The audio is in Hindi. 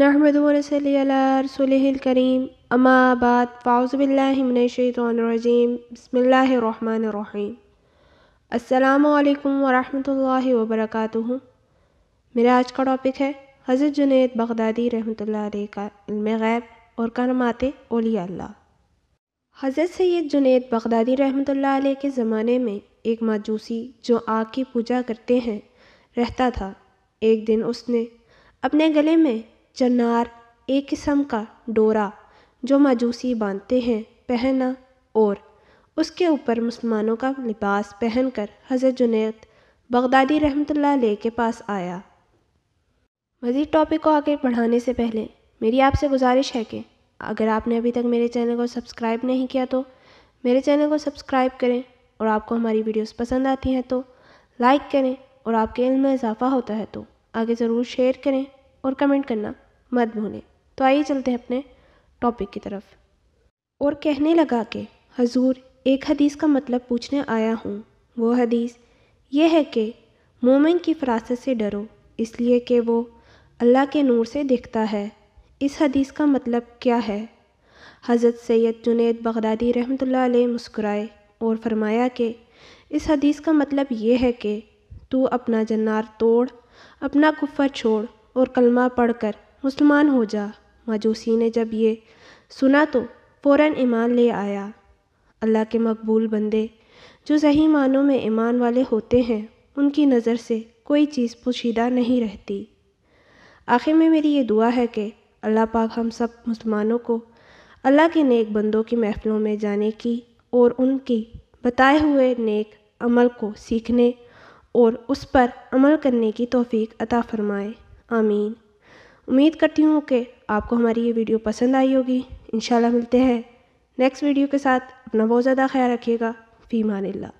करीम अमाबाद फ़ाउज़बिल्लिमिनशतरजीम बसमीम अल्लाम वरहमल वबरक मेरा आज का टॉपिक है हज़रत जुनेद बगदादी रहमत का इल्म गैब और करमाते ओलिया हज़रत सैद जुनेद बगदादी रहमत के ज़माने में एक माजूसी जो आग की पूजा करते हैं रहता था एक दिन उसने अपने गले में चनार एक किस्म का डोरा जो माजूसी बांधते हैं पहना और उसके ऊपर मुसलमानों का लिबास पहनकर हज़रत जुनेद बगदादी रहमतुल्लाह ले के पास आया मज़ीद टॉपिक को आगे बढ़ाने से पहले मेरी आपसे गुजारिश है कि अगर आपने अभी तक मेरे चैनल को सब्सक्राइब नहीं किया तो मेरे चैनल को सब्सक्राइब करें और आपको हमारी वीडियोस पसंद आती हैं तो लाइक करें और आपके इल्म में इजाफ़ा होता है तो आगे ज़रूर शेयर करें और कमेंट करना मत भूलें तो आइए चलते हैं अपने टॉपिक की तरफ और कहने लगा कि हजूर एक हदीस का मतलब पूछने आया हूँ वो हदीस ये है कि मोमिन की फरासत से डरो इसलिए कि वो अल्लाह के नूर से देखता है इस हदीस का मतलब क्या है हज़रत सैयद जुनेद बगदादी रहमत मुस्कुराए और फरमाया कि इस हदीस का मतलब ये है कि तू अपना जन्नार तोड़ अपना कुफर छोड़ और कलमा पढ़कर मुसलमान हो जा मजूसी ने जब ये सुना तो फ़ौरन ईमान ले आया अल्लाह के मकबूल बंदे जो सही मानों में ईमान वाले होते हैं उनकी नज़र से कोई चीज़ पोशीदा नहीं रहती आखिर में मेरी ये दुआ है कि अल्लाह पाक हम सब मुसलमानों को अल्लाह के नेक बंदों की महफ़लों में जाने की और उनकी बताए हुए नेक अमल को सीखने और उस पर अमल करने की तोफ़ी अता फ़रमाए आमीन उम्मीद करती हूँ कि आपको हमारी ये वीडियो पसंद आई होगी इन मिलते हैं नेक्स्ट वीडियो के साथ अपना बहुत ज़्यादा ख्याल रखिएगा फ़ी ला